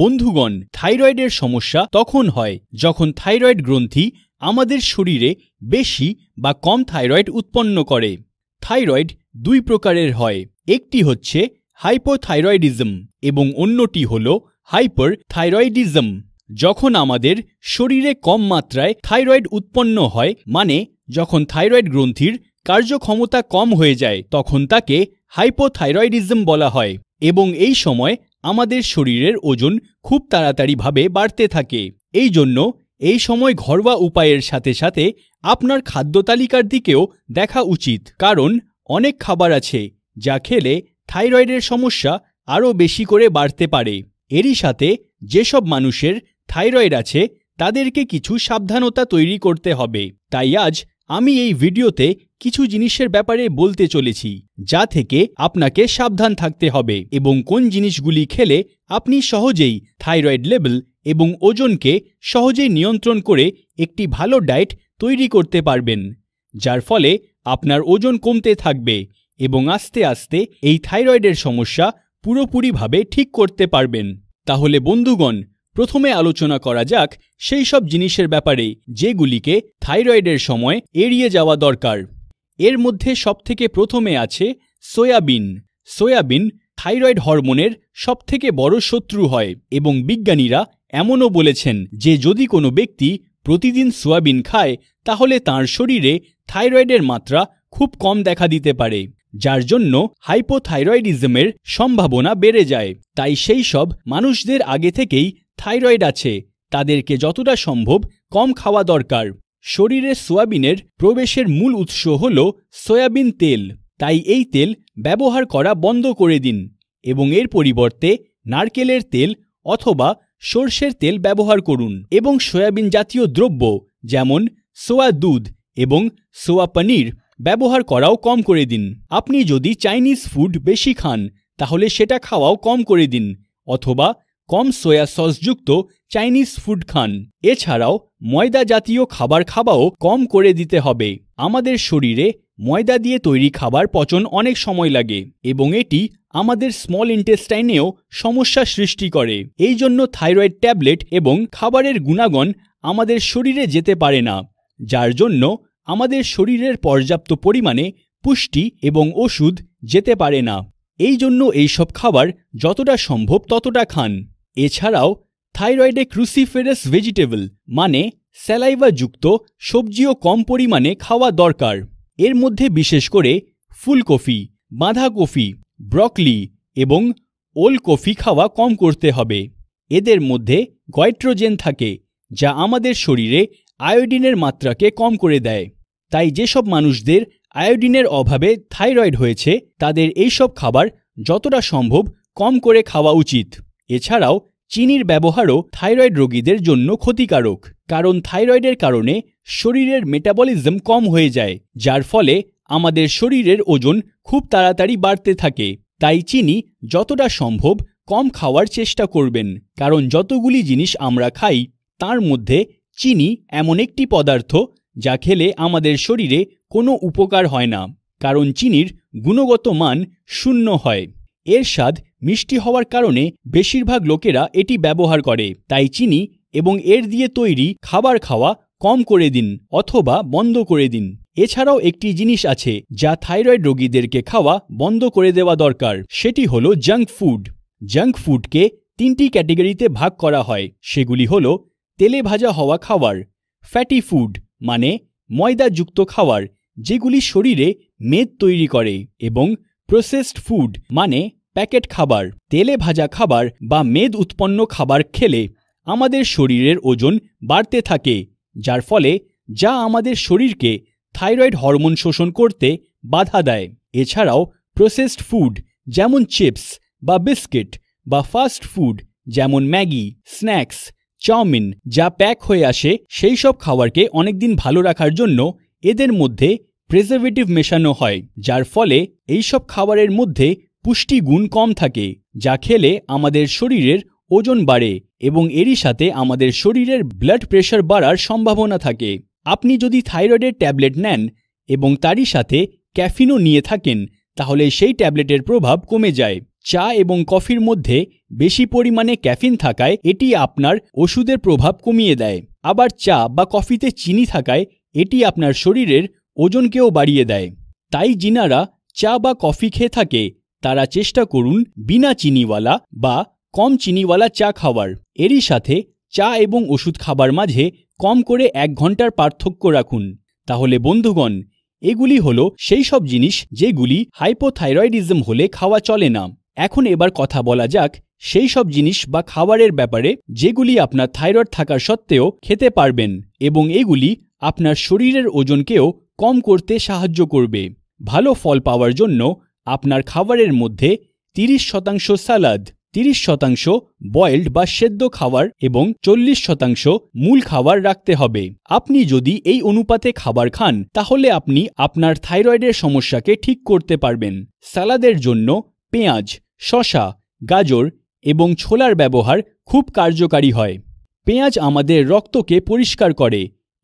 বন্ধুগণ থাইরয়েডের সমস্যা তখন হয় যখন থাইরয়েড গ্রন্থি আমাদের শরীরে বেশি বা কম থাইরয়েড উৎপন্ন করে থাইরয়েড দুই প্রকারের হয় একটি হচ্ছে হাইপোথাইরয়েডিজম এবং অন্যটি হল হাইপার থাইরয়েডিজম যখন আমাদের শরীরে কম মাত্রায় থাইরয়েড উৎপন্ন হয় মানে যখন থাইরয়েড গ্রন্থির কার্যক্ষমতা কম হয়ে যায় তখন তাকে হাইপোথাইরয়েডিজম বলা হয় এবং এই সময় আমাদের শরীরের ওজন খুব তাড়াতাড়িভাবে বাড়তে থাকে এই জন্য এই সময় ঘরোয়া উপায়ের সাথে সাথে আপনার খাদ্য তালিকার দিকেও দেখা উচিত কারণ অনেক খাবার আছে যা খেলে থাইরয়েডের সমস্যা আরও বেশি করে বাড়তে পারে এরই সাথে যেসব মানুষের থাইরয়েড আছে তাদেরকে কিছু সাবধানতা তৈরি করতে হবে তাই আজ আমি এই ভিডিওতে কিছু জিনিসের ব্যাপারে বলতে চলেছি যা থেকে আপনাকে সাবধান থাকতে হবে এবং কোন জিনিসগুলি খেলে আপনি সহজেই থাইরয়েড লেভেল এবং ওজনকে সহজেই নিয়ন্ত্রণ করে একটি ভালো ডায়েট তৈরি করতে পারবেন যার ফলে আপনার ওজন কমতে থাকবে এবং আস্তে আস্তে এই থাইরয়েডের সমস্যা পুরোপুরিভাবে ঠিক করতে পারবেন তাহলে বন্ধুগণ প্রথমে আলোচনা করা যাক সেই সব জিনিসের ব্যাপারে যেগুলিকে থাইরয়েডের সময় এড়িয়ে যাওয়া দরকার এর মধ্যে সবথেকে প্রথমে আছে সোয়াবিন সোয়াবিন থাইরয়েড হরমোনের সবথেকে বড় শত্রু হয় এবং বিজ্ঞানীরা এমনও বলেছেন যে যদি কোনো ব্যক্তি প্রতিদিন সোয়াবিন খায় তাহলে তার শরীরে থাইরয়েডের মাত্রা খুব কম দেখা দিতে পারে যার জন্য হাইপোথাইরয়েডিজমের সম্ভাবনা বেড়ে যায় তাই সেই সব মানুষদের আগে থেকেই থাইরয়েড আছে তাদেরকে যতটা সম্ভব কম খাওয়া দরকার শরীরে সোয়াবিনের প্রবেশের মূল উৎস হল সয়াবিন তেল তাই এই তেল ব্যবহার করা বন্ধ করে দিন এবং এর পরিবর্তে নারকেলের তেল অথবা সর্ষের তেল ব্যবহার করুন এবং সয়াবিন জাতীয় দ্রব্য যেমন সোয়া দুধ এবং সোয়া পনির ব্যবহার করাও কম করে দিন আপনি যদি চাইনিজ ফুড বেশি খান তাহলে সেটা খাওয়াও কম করে দিন অথবা কম সোয়া সসযুক্ত চাইনিজ ফুড খান এছাড়াও ময়দা জাতীয় খাবার খাওয়াও কম করে দিতে হবে আমাদের শরীরে ময়দা দিয়ে তৈরি খাবার পচন অনেক সময় লাগে এবং এটি আমাদের স্মল ইন্টেস্টাইনেও সমস্যা সৃষ্টি করে এই জন্য থাইরয়েড ট্যাবলেট এবং খাবারের গুণাগণ আমাদের শরীরে যেতে পারে না যার জন্য আমাদের শরীরের পর্যাপ্ত পরিমাণে পুষ্টি এবং ওষুধ যেতে পারে না এই জন্য এইসব খাবার যতটা সম্ভব ততটা খান এছাড়াও থাইরয়েডে ক্রুসিফেরাস ভেজিটেবল মানে স্যালাইভাযুক্ত সবজিও কম পরিমাণে খাওয়া দরকার এর মধ্যে বিশেষ করে ফুলকপি বাঁধাকপি ব্রকলি এবং ওলকফি খাওয়া কম করতে হবে এদের মধ্যে গয়ট্রোজেন থাকে যা আমাদের শরীরে আয়োডিনের মাত্রাকে কম করে দেয় তাই যেসব মানুষদের আয়োডিনের অভাবে থাইরয়েড হয়েছে তাদের এইসব খাবার যতটা সম্ভব কম করে খাওয়া উচিত এছাড়াও চিনির ব্যবহারও থাইরয়েড রোগীদের জন্য ক্ষতিকারক কারণ থাইরয়েডের কারণে শরীরের মেটাবলিজম কম হয়ে যায় যার ফলে আমাদের শরীরের ওজন খুব তাড়াতাড়ি বাড়তে থাকে তাই চিনি যতটা সম্ভব কম খাওয়ার চেষ্টা করবেন কারণ যতগুলি জিনিস আমরা খাই তার মধ্যে চিনি এমন একটি পদার্থ যা খেলে আমাদের শরীরে কোনো উপকার হয় না কারণ চিনির গুণগত মান শূন্য হয় এর স্বাদ মিষ্টি হওয়ার কারণে বেশিরভাগ লোকেরা এটি ব্যবহার করে তাই চিনি এবং এর দিয়ে তৈরি খাবার খাওয়া কম করে দিন অথবা বন্ধ করে দিন এছাড়াও একটি জিনিস আছে যা থাইরয়েড রোগীদেরকে খাওয়া বন্ধ করে দেওয়া দরকার সেটি হল জাঙ্ক ফুড জাঙ্ক ফুডকে তিনটি ক্যাটেগরিতে ভাগ করা হয় সেগুলি হল তেলে ভাজা হওয়া খাবার ফ্যাটি ফুড মানে ময়দাযুক্ত খাবার যেগুলি শরীরে মেদ তৈরি করে এবং প্রসেসড ফুড মানে প্যাকেট খাবার তেলে ভাজা খাবার বা মেদ উৎপন্ন খাবার খেলে আমাদের শরীরের ওজন বাড়তে থাকে যার ফলে যা আমাদের শরীরকে থাইরয়েড হরমোন শোষণ করতে বাধা দেয় এছাড়াও প্রসেসড ফুড যেমন চিপস বা বিস্কিট বা ফাস্ট ফুড যেমন ম্যাগি স্ন্যাক্স চাউমিন যা প্যাক হয়ে আসে সেই সব খাবারকে অনেকদিন ভালো রাখার জন্য এদের মধ্যে প্রিজার্ভেটিভ মেশানো হয় যার ফলে এইসব খাবারের মধ্যে পুষ্টিগুণ কম থাকে যা খেলে আমাদের শরীরের ওজন বাড়ে এবং এরই সাথে আমাদের শরীরের ব্লাড প্রেশার বাড়ার সম্ভাবনা থাকে আপনি যদি থাইরয়েডের ট্যাবলেট নেন এবং তারই সাথে ক্যাফিনও নিয়ে থাকেন তাহলে সেই ট্যাবলেটের প্রভাব কমে যায় চা এবং কফির মধ্যে বেশি পরিমাণে ক্যাফিন থাকায় এটি আপনার ওষুধের প্রভাব কমিয়ে দেয় আবার চা বা কফিতে চিনি থাকায় এটি আপনার শরীরের ওজনকেও বাড়িয়ে দেয় তাই জিনারা চা বা কফি খেয়ে থাকে তারা চেষ্টা করুন বিনা চিনিওয়ালা বা কম চিনিওয়ালা চা খাওয়ার এরই সাথে চা এবং ওষুধ খাবার মাঝে কম করে এক ঘন্টার পার্থক্য রাখুন তাহলে বন্ধুগণ এগুলি হলো সেই সব জিনিস যেগুলি হাইপোথাইরয়েডিজম হলে খাওয়া চলে না এখন এবার কথা বলা যাক সেই সব জিনিস বা খাবারের ব্যাপারে যেগুলি আপনার থাইরয়েড থাকার সত্ত্বেও খেতে পারবেন এবং এগুলি আপনার শরীরের ওজনকেও কম করতে সাহায্য করবে ভালো ফল পাওয়ার জন্য আপনার খাবারের মধ্যে ৩০ শতাংশ সালাদ ৩০ শতাংশ বয়েল্ড বা সেদ্ধ খাবার এবং চল্লিশ শতাংশ মূল খাবার রাখতে হবে আপনি যদি এই অনুপাতে খাবার খান তাহলে আপনি আপনার থাইরয়েডের সমস্যাকে ঠিক করতে পারবেন সালাদের জন্য পেঁয়াজ শশা গাজর এবং ছোলার ব্যবহার খুব কার্যকারী হয় পেঁয়াজ আমাদের রক্তকে পরিষ্কার করে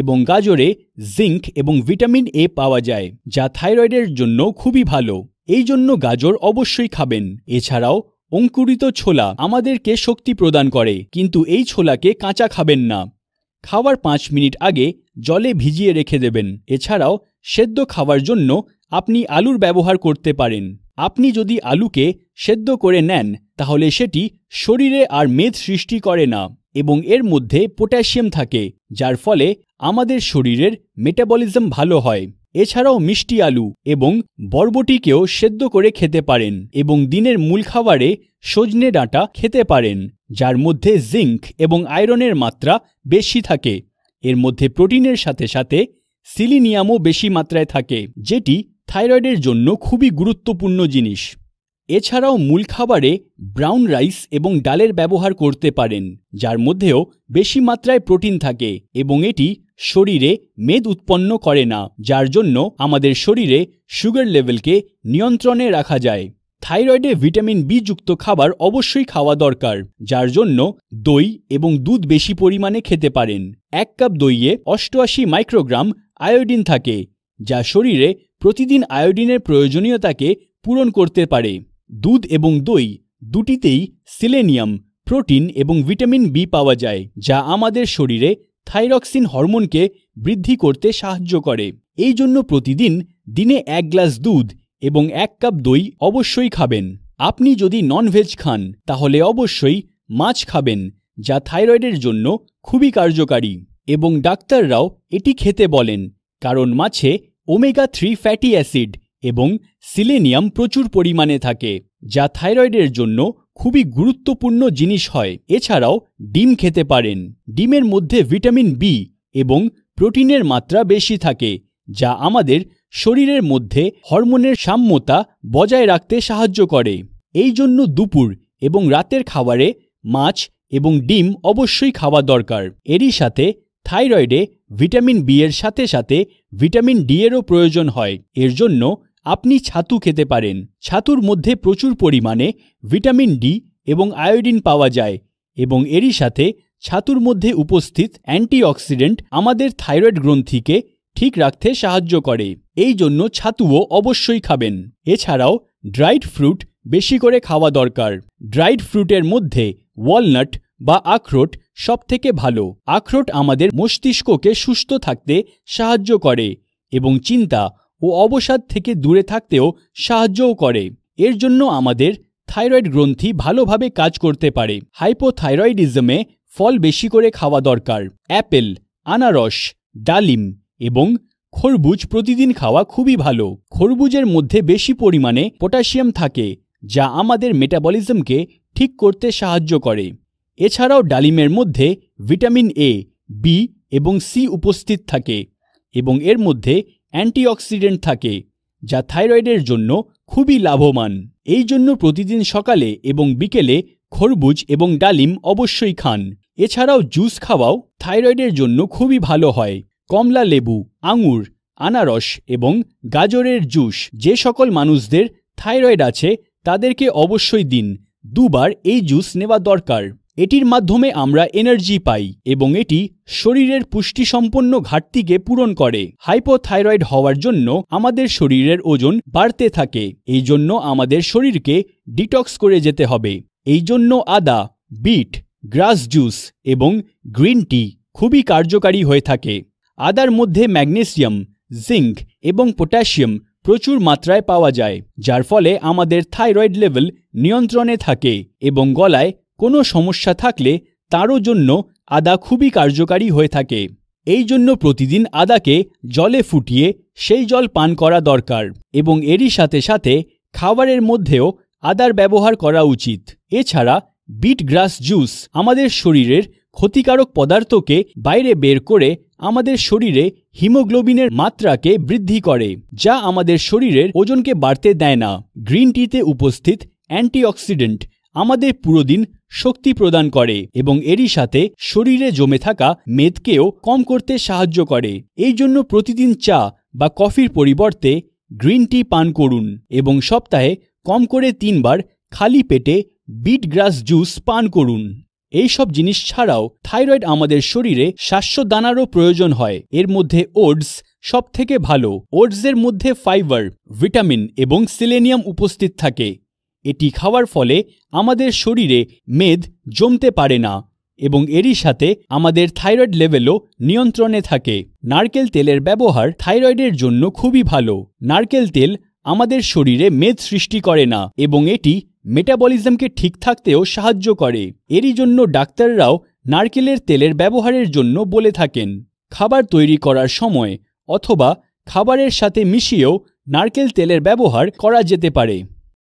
এবং গাজরে জিঙ্ক এবং ভিটামিন এ পাওয়া যায় যা থাইরয়েডের জন্য খুবই ভালো এই জন্য গাজর অবশ্যই খাবেন এছাড়াও অঙ্কুরিত ছোলা আমাদেরকে শক্তি প্রদান করে কিন্তু এই ছোলাকে কাঁচা খাবেন না খাওয়ার পাঁচ মিনিট আগে জলে ভিজিয়ে রেখে দেবেন এছাড়াও সেদ্ধ খাওয়ার জন্য আপনি আলুর ব্যবহার করতে পারেন আপনি যদি আলুকে সেদ্ধ করে নেন তাহলে সেটি শরীরে আর মেদ সৃষ্টি করে না এবং এর মধ্যে পটাশিয়াম থাকে যার ফলে আমাদের শরীরের মেটাবলিজম ভালো হয় এছাড়াও মিষ্টি আলু এবং বরবটিকেও সেদ্ধ করে খেতে পারেন এবং দিনের মূল খাবারে সজনে ডাঁটা খেতে পারেন যার মধ্যে জিঙ্ক এবং আয়রনের মাত্রা বেশি থাকে এর মধ্যে প্রোটিনের সাথে সাথে সিলিনিয়ামও বেশি মাত্রায় থাকে যেটি থাইরয়েডের জন্য খুবই গুরুত্বপূর্ণ জিনিস এছাড়াও মূল খাবারে ব্রাউন রাইস এবং ডালের ব্যবহার করতে পারেন যার মধ্যেও বেশি মাত্রায় প্রোটিন থাকে এবং এটি শরীরে মেদ উৎপন্ন করে না যার জন্য আমাদের শরীরে সুগার লেভেলকে নিয়ন্ত্রণে রাখা যায় থাইরয়েডে ভিটামিন বি যুক্ত খাবার অবশ্যই খাওয়া দরকার যার জন্য দই এবং দুধ বেশি পরিমাণে খেতে পারেন এক কাপ দইয়ে অষ্টআশি মাইক্রোগ্রাম আয়োডিন থাকে যা শরীরে প্রতিদিন আয়োডিনের প্রয়োজনীয়তাকে পূরণ করতে পারে দুধ এবং দই দুটিতেই সিলেনিয়াম প্রোটিন এবং ভিটামিন বি পাওয়া যায় যা আমাদের শরীরে থাইরক্সিন হরমোনকে বৃদ্ধি করতে সাহায্য করে এই জন্য প্রতিদিন দিনে এক গ্লাস দুধ এবং এক কাপ দই অবশ্যই খাবেন আপনি যদি ননভেজ খান তাহলে অবশ্যই মাছ খাবেন যা থাইরয়েডের জন্য খুবই কার্যকারী এবং ডাক্তাররাও এটি খেতে বলেন কারণ মাছে ওমেগা থ্রি ফ্যাটি অ্যাসিড এবং সিলেনিয়াম প্রচুর পরিমাণে থাকে যা থাইরয়েডের জন্য খুবই গুরুত্বপূর্ণ জিনিস হয় এছাড়াও ডিম খেতে পারেন ডিমের মধ্যে ভিটামিন বি এবং প্রোটিনের মাত্রা বেশি থাকে যা আমাদের শরীরের মধ্যে হরমোনের সাম্যতা বজায় রাখতে সাহায্য করে এই জন্য দুপুর এবং রাতের খাবারে মাছ এবং ডিম অবশ্যই খাওয়া দরকার এরই সাথে থাইরয়েডে ভিটামিন বি এর সাথে সাথে ভিটামিন ডি এরও প্রয়োজন হয় এর জন্য আপনি ছাতু খেতে পারেন ছাতুর মধ্যে প্রচুর পরিমাণে ভিটামিন ডি এবং আয়োডিন পাওয়া যায় এবং এরই সাথে ছাতুর মধ্যে উপস্থিত অ্যান্টিঅক্সিডেন্ট আমাদের থাইরয়েড গ্রন্থিকে ঠিক রাখতে সাহায্য করে এই জন্য ছাতুও অবশ্যই খাবেন এছাড়াও ড্রাইড ফ্রুট বেশি করে খাওয়া দরকার ড্রাইড ফ্রুটের মধ্যে ওয়ালনাট বা আখরোট সবথেকে ভালো আখরোট আমাদের মস্তিষ্ককে সুস্থ থাকতে সাহায্য করে এবং চিন্তা ও অবসাদ থেকে দূরে থাকতেও সাহায্যও করে এর জন্য আমাদের থাইরয়েড গ্রন্থি ভালোভাবে কাজ করতে পারে হাইপোথাইরয়েডিজমে ফল বেশি করে খাওয়া দরকার অ্যাপেল আনারস ডালিম এবং খরবুজ প্রতিদিন খাওয়া খুবই ভালো খরবুজের মধ্যে বেশি পরিমাণে পটাশিয়াম থাকে যা আমাদের মেটাবলিজমকে ঠিক করতে সাহায্য করে এছাড়াও ডালিমের মধ্যে ভিটামিন এ বি এবং সি উপস্থিত থাকে এবং এর মধ্যে অ্যান্টিঅক্সিডেন্ট থাকে যা থাইরয়েডের জন্য খুবই লাভবান এই জন্য প্রতিদিন সকালে এবং বিকেলে খরবুজ এবং ডালিম অবশ্যই খান এছাড়াও জুস খাওয়াও থাইরয়েডের জন্য খুবই ভালো হয় কমলা লেবু আঙুর আনারস এবং গাজরের জুস যে সকল মানুষদের থাইরয়েড আছে তাদেরকে অবশ্যই দিন দুবার এই জুস নেওয়া দরকার এটির মাধ্যমে আমরা এনার্জি পাই এবং এটি শরীরের পুষ্টিসম্পন্ন ঘাটতিকে পূরণ করে হাইপোথাইরয়েড হওয়ার জন্য আমাদের শরীরের ওজন বাড়তে থাকে এই জন্য আমাদের শরীরকে ডিটক্স করে যেতে হবে এই জন্য আদা বিট গ্রাস জুস এবং গ্রিন টি খুবই কার্যকারী হয়ে থাকে আদার মধ্যে ম্যাগনেসিয়াম জিঙ্ক এবং পটাশিয়াম প্রচুর মাত্রায় পাওয়া যায় যার ফলে আমাদের থাইরয়েড লেভেল নিয়ন্ত্রণে থাকে এবং গলায় কোনো সমস্যা থাকলে তারও জন্য আদা খুবই কার্যকারী হয়ে থাকে এই জন্য প্রতিদিন আদাকে জলে ফুটিয়ে সেই জল পান করা দরকার এবং এরই সাথে সাথে খাবারের মধ্যেও আদার ব্যবহার করা উচিত এছাড়া বিট গ্রাস জুস আমাদের শরীরের ক্ষতিকারক পদার্থকে বাইরে বের করে আমাদের শরীরে হিমোগ্লোবিনের মাত্রাকে বৃদ্ধি করে যা আমাদের শরীরের ওজনকে বাড়তে দেয় না গ্রিন টিতে উপস্থিত অ্যান্টিঅক্সিডেন্ট আমাদের পুরো দিন শক্তি প্রদান করে এবং এরই সাথে শরীরে জমে থাকা মেদকেও কম করতে সাহায্য করে এই জন্য প্রতিদিন চা বা কফির পরিবর্তে গ্রিন টি পান করুন এবং সপ্তাহে কম করে তিনবার খালি পেটে বিট গ্রাস জুস পান করুন এই সব জিনিস ছাড়াও থাইরয়েড আমাদের শরীরে শাস্য দানারও প্রয়োজন হয় এর মধ্যে ওটস সব থেকে ভালো ওটসের মধ্যে ফাইবার ভিটামিন এবং সিলেনিয়াম উপস্থিত থাকে এটি খাওয়ার ফলে আমাদের শরীরে মেদ জমতে পারে না এবং এরই সাথে আমাদের থাইরয়েড লেভেলও নিয়ন্ত্রণে থাকে নারকেল তেলের ব্যবহার থাইরয়েডের জন্য খুবই ভালো নারকেল তেল আমাদের শরীরে মেদ সৃষ্টি করে না এবং এটি মেটাবলিজমকে ঠিক থাকতেও সাহায্য করে এরই জন্য ডাক্তাররাও নারকেলের তেলের ব্যবহারের জন্য বলে থাকেন খাবার তৈরি করার সময় অথবা খাবারের সাথে মিশিয়েও নারকেল তেলের ব্যবহার করা যেতে পারে